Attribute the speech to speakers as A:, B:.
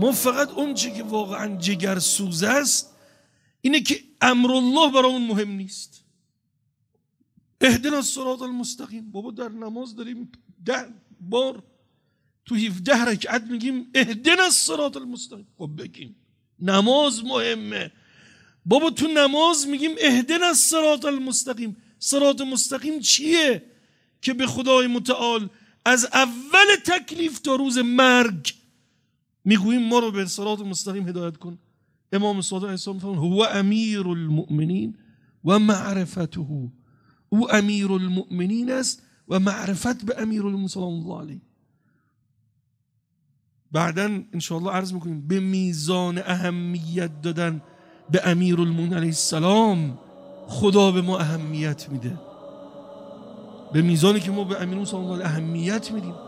A: ما فقط اون چی که واقعا جگر سوز است اینه که امر الله برامون مهم نیست اهدنا الصراط المستقیم بابا در نماز داریم ده بار تو 17 رکعت میگیم اهدنا الصراط المستقیم خب بگیم نماز مهمه بابا تو نماز میگیم اهدنا الصراط المستقیم صراط مستقیم چیه که به خدای متعال از اول تکلیف تا روز مرگ میگوییم ما رو به صراط مستقیم هدایت کن امام صادق علیه السلام هو امیر المؤمنین و معرفته او امیر المؤمنین است و معرفت به امیر صلی الله علیه بعدا انشاءالله عرض میکنیم به میزان اهمیت دادن به امیر المؤمنین علیه السلام خدا به ما اهمیت میده به میزانی که ما به امیر المؤمنین اهمیت میدیم